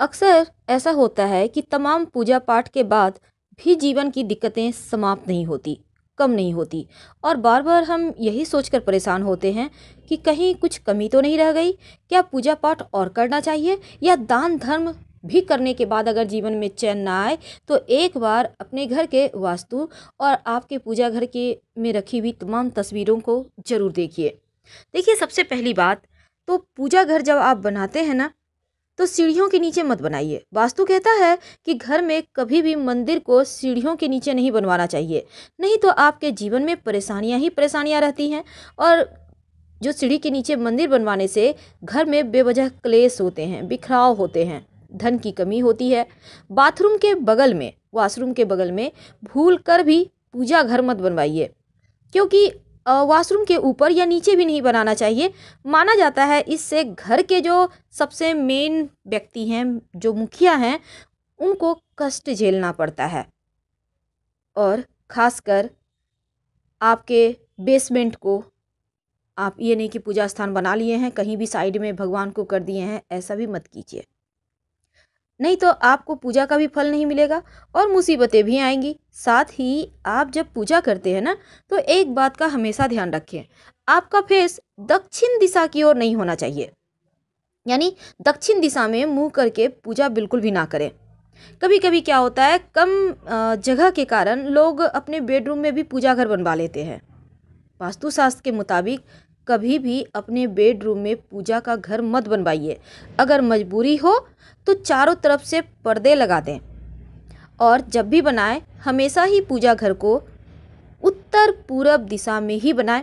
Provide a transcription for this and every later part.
अक्सर ऐसा होता है कि तमाम पूजा पाठ के बाद भी जीवन की दिक्कतें समाप्त नहीं होती कम नहीं होती और बार बार हम यही सोचकर परेशान होते हैं कि कहीं कुछ कमी तो नहीं रह गई क्या पूजा पाठ और करना चाहिए या दान धर्म भी करने के बाद अगर जीवन में चैन ना आए तो एक बार अपने घर के वास्तु और आपके पूजा घर के में रखी हुई तमाम तस्वीरों को ज़रूर देखिए देखिए सबसे पहली बात तो पूजा घर जब आप बनाते हैं ना तो सीढ़ियों के नीचे मत बनाइए वास्तु कहता है कि घर में कभी भी मंदिर को सीढ़ियों के नीचे नहीं बनवाना चाहिए नहीं तो आपके जीवन में परेशानियां ही परेशानियां रहती हैं और जो सीढ़ी के नीचे मंदिर बनवाने से घर में बेवजह क्लेश होते हैं बिखराव होते हैं धन की कमी होती है बाथरूम के बगल में वॉशरूम के बगल में भूल कर भी पूजा घर मत बनवाइए क्योंकि वॉशरूम के ऊपर या नीचे भी नहीं बनाना चाहिए माना जाता है इससे घर के जो सबसे मेन व्यक्ति हैं जो मुखिया हैं उनको कष्ट झेलना पड़ता है और ख़ासकर आपके बेसमेंट को आप ये नहीं कि पूजा स्थान बना लिए हैं कहीं भी साइड में भगवान को कर दिए हैं ऐसा भी मत कीजिए नहीं तो आपको पूजा का भी फल नहीं मिलेगा और मुसीबतें भी आएंगी साथ ही आप जब पूजा करते हैं ना तो एक बात का हमेशा ध्यान रखें आपका फेस दक्षिण दिशा की ओर नहीं होना चाहिए यानी दक्षिण दिशा में मुंह करके पूजा बिल्कुल भी ना करें कभी कभी क्या होता है कम जगह के कारण लोग अपने बेडरूम में भी पूजा घर बनवा लेते हैं वास्तुशास्त्र के मुताबिक कभी भी अपने बेडरूम में पूजा का घर मत बनवाइए अगर मजबूरी हो तो चारों तरफ से पर्दे लगा दें और जब भी बनाएं हमेशा ही पूजा घर को उत्तर पूर्व दिशा में ही बनाएं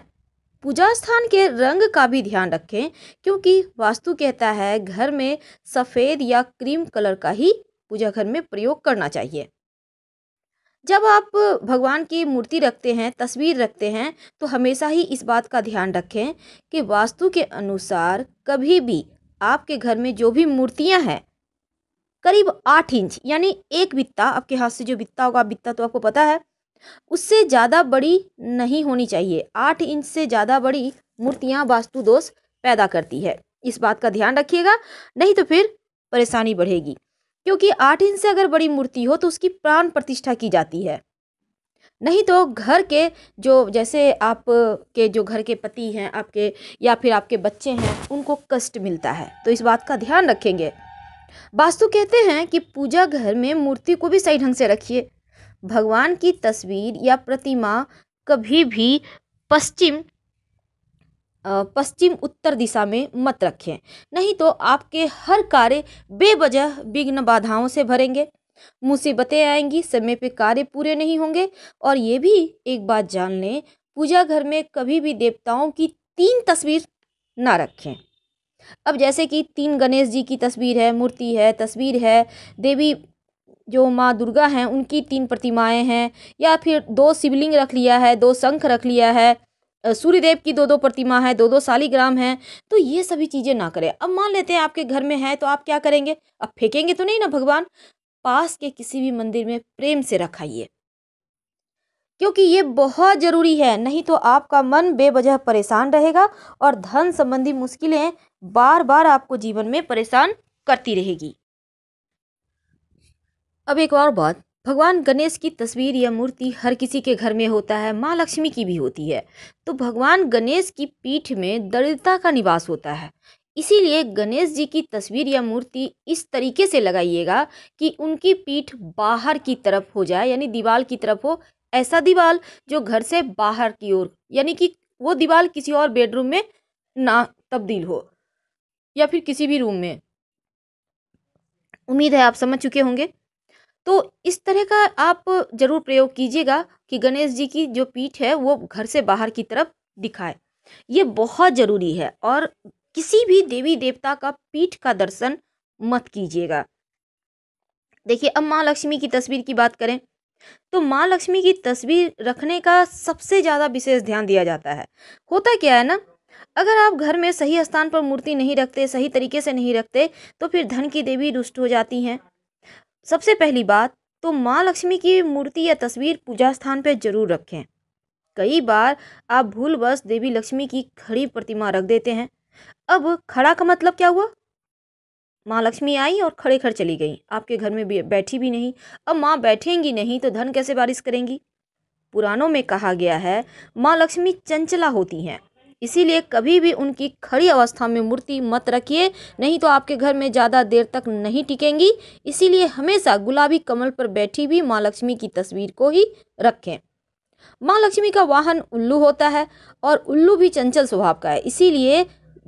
पूजा स्थान के रंग का भी ध्यान रखें क्योंकि वास्तु कहता है घर में सफ़ेद या क्रीम कलर का ही पूजा घर में प्रयोग करना चाहिए जब आप भगवान की मूर्ति रखते हैं तस्वीर रखते हैं तो हमेशा ही इस बात का ध्यान रखें कि वास्तु के अनुसार कभी भी आपके घर में जो भी मूर्तियां हैं करीब आठ इंच यानी एक बित्ता आपके हाथ से जो बित्ता होगा बित्ता तो आपको पता है उससे ज़्यादा बड़ी नहीं होनी चाहिए आठ इंच से ज़्यादा बड़ी मूर्तियाँ वास्तु दोष पैदा करती है इस बात का ध्यान रखिएगा नहीं तो फिर परेशानी बढ़ेगी क्योंकि आठ इंच से अगर बड़ी मूर्ति हो तो उसकी प्राण प्रतिष्ठा की जाती है नहीं तो घर के जो जैसे आप के जो घर के पति हैं आपके या फिर आपके बच्चे हैं उनको कष्ट मिलता है तो इस बात का ध्यान रखेंगे वास्तु कहते हैं कि पूजा घर में मूर्ति को भी सही ढंग से रखिए भगवान की तस्वीर या प्रतिमा कभी भी पश्चिम पश्चिम उत्तर दिशा में मत रखें नहीं तो आपके हर कार्य बेवजह विघ्न बाधाओं से भरेंगे मुसीबतें आएंगी समय पे कार्य पूरे नहीं होंगे और ये भी एक बात जान लें पूजा घर में कभी भी देवताओं की तीन तस्वीर ना रखें अब जैसे कि तीन गणेश जी की तस्वीर है मूर्ति है तस्वीर है देवी जो माँ दुर्गा हैं उनकी तीन प्रतिमाएं हैं या फिर दो शिवलिंग रख लिया है दो शंख रख लिया है सूर्यदेव की दो दो प्रतिमा है दो दो सालीग्राम है तो ये सभी चीज़ें ना करें अब मान लेते हैं आपके घर में है तो आप क्या करेंगे अब फेंकेंगे तो नहीं ना भगवान पास के किसी भी मंदिर में प्रेम से रखाइए क्योंकि ये बहुत ज़रूरी है नहीं तो आपका मन बेवजह परेशान रहेगा और धन संबंधी मुश्किलें बार बार आपको जीवन में परेशान करती रहेगी अब एक और बात भगवान गणेश की तस्वीर या मूर्ति हर किसी के घर में होता है माँ लक्ष्मी की भी होती है तो भगवान गणेश की पीठ में दरिद्रता का निवास होता है इसीलिए गणेश जी की तस्वीर या मूर्ति इस तरीके से लगाइएगा कि उनकी पीठ बाहर की तरफ हो जाए यानी दीवार की तरफ हो ऐसा दीवार जो घर से बाहर की ओर यानी कि वो दीवार किसी और बेडरूम में ना तब्दील हो या फिर किसी भी रूम में उम्मीद है आप समझ चुके होंगे तो इस तरह का आप ज़रूर प्रयोग कीजिएगा कि गणेश जी की जो पीठ है वो घर से बाहर की तरफ दिखाए ये बहुत ज़रूरी है और किसी भी देवी देवता का पीठ का दर्शन मत कीजिएगा देखिए अब माँ लक्ष्मी की तस्वीर की बात करें तो माँ लक्ष्मी की तस्वीर रखने का सबसे ज़्यादा विशेष ध्यान दिया जाता है होता क्या है ना अगर आप घर में सही स्थान पर मूर्ति नहीं रखते सही तरीके से नहीं रखते तो फिर धन की देवी रुष्ट हो जाती हैं सबसे पहली बात तो माँ लक्ष्मी की मूर्ति या तस्वीर पूजा स्थान पर जरूर रखें कई बार आप भूलवश देवी लक्ष्मी की खड़ी प्रतिमा रख देते हैं अब खड़ा का मतलब क्या हुआ माँ लक्ष्मी आई और खड़े खड़े चली गई आपके घर में बैठी भी नहीं अब माँ बैठेंगी नहीं तो धन कैसे बारिश करेंगी पुरानों में कहा गया है माँ लक्ष्मी चंचला होती हैं इसीलिए कभी भी उनकी खड़ी अवस्था में मूर्ति मत रखिए नहीं तो आपके घर में ज़्यादा देर तक नहीं टिकेंगी इसीलिए हमेशा गुलाबी कमल पर बैठी हुई माँ लक्ष्मी की तस्वीर को ही रखें माँ लक्ष्मी का वाहन उल्लू होता है और उल्लू भी चंचल स्वभाव का है इसीलिए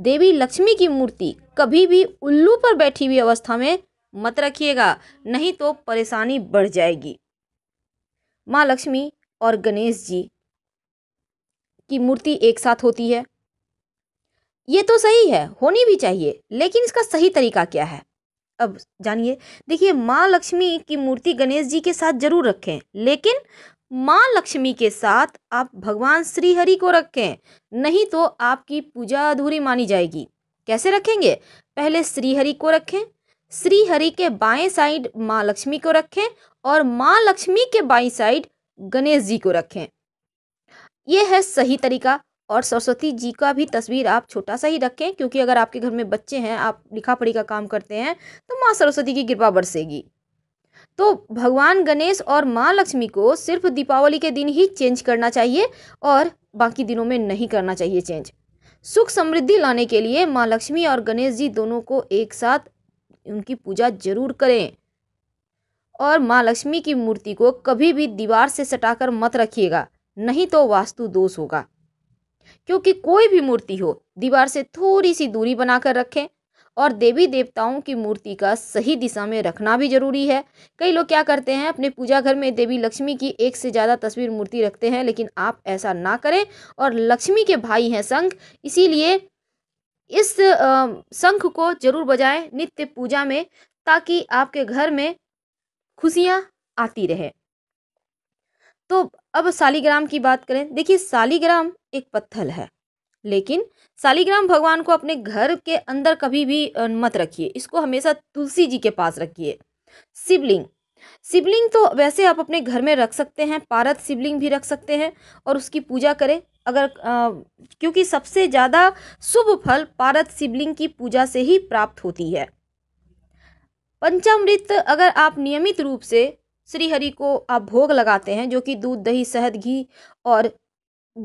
देवी लक्ष्मी की मूर्ति कभी भी उल्लू पर बैठी हुई अवस्था में मत रखिएगा नहीं तो परेशानी बढ़ जाएगी माँ लक्ष्मी और गणेश जी की मूर्ति एक साथ होती है ये तो सही है होनी भी चाहिए लेकिन इसका सही तरीका क्या है अब जानिए देखिए माँ लक्ष्मी की मूर्ति गणेश जी के साथ जरूर रखें लेकिन माँ लक्ष्मी के साथ आप भगवान श्री हरि को रखें नहीं तो आपकी पूजा अधूरी मानी जाएगी कैसे रखेंगे पहले श्री हरि को रखें श्री हरि के बाएं साइड माँ लक्ष्मी को रखें और माँ लक्ष्मी के बाई साइड गणेश जी को रखें ये है सही तरीका और सरस्वती जी का भी तस्वीर आप छोटा सा ही रखें क्योंकि अगर आपके घर में बच्चे हैं आप लिखा पढ़ी का काम करते हैं तो माँ सरस्वती की कृपा बरसेगी तो भगवान गणेश और माँ लक्ष्मी को सिर्फ दीपावली के दिन ही चेंज करना चाहिए और बाकी दिनों में नहीं करना चाहिए चेंज सुख समृद्धि लाने के लिए माँ लक्ष्मी और गणेश जी दोनों को एक साथ उनकी पूजा जरूर करें और माँ लक्ष्मी की मूर्ति को कभी भी दीवार से सटाकर मत रखिएगा नहीं तो वास्तु दोष होगा क्योंकि कोई भी मूर्ति हो दीवार से थोड़ी सी दूरी बनाकर रखें और देवी देवताओं की मूर्ति का सही दिशा में रखना भी जरूरी है कई लोग क्या करते हैं अपने पूजा घर में देवी लक्ष्मी की एक से ज़्यादा तस्वीर मूर्ति रखते हैं लेकिन आप ऐसा ना करें और लक्ष्मी के भाई हैं संघ इसीलिए इस शंख को जरूर बजाएं नित्य पूजा में ताकि आपके घर में खुशियाँ आती रहे तो अब सालीग्राम की बात करें देखिए सालीग्राम एक पत्थर है लेकिन सालीग्राम भगवान को अपने घर के अंदर कभी भी मत रखिए इसको हमेशा तुलसी जी के पास रखिए शिवलिंग शिवलिंग तो वैसे आप अपने घर में रख सकते हैं पारत शिवलिंग भी रख सकते हैं और उसकी पूजा करें अगर आ, क्योंकि सबसे ज़्यादा शुभ फल पारत शिवलिंग की पूजा से ही प्राप्त होती है पंचामृत अगर आप नियमित रूप से श्रीहरि को आप भोग लगाते हैं जो कि दूध दही शहद घी और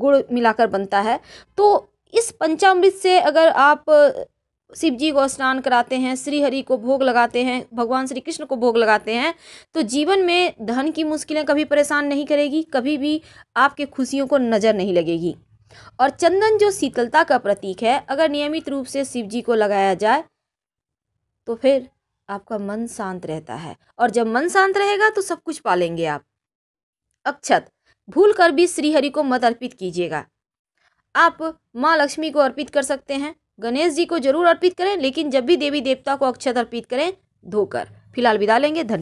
गुड़ मिलाकर बनता है तो इस पंचामृत से अगर आप शिव जी को स्नान कराते हैं श्री हरि को भोग लगाते हैं भगवान श्री कृष्ण को भोग लगाते हैं तो जीवन में धन की मुश्किलें कभी परेशान नहीं करेगी कभी भी आपके खुशियों को नज़र नहीं लगेगी और चंदन जो शीतलता का प्रतीक है अगर नियमित रूप से शिव जी को लगाया जाए तो फिर आपका मन शांत रहता है और जब मन शांत रहेगा तो सब कुछ पालेंगे आप अक्षत भूल कर भी श्रीहरि को मत अर्पित कीजिएगा आप माँ लक्ष्मी को अर्पित कर सकते हैं गणेश जी को जरूर अर्पित करें लेकिन जब भी देवी देवता को अक्षत अर्पित करें धोकर फिलहाल विदा लेंगे धन्यवाद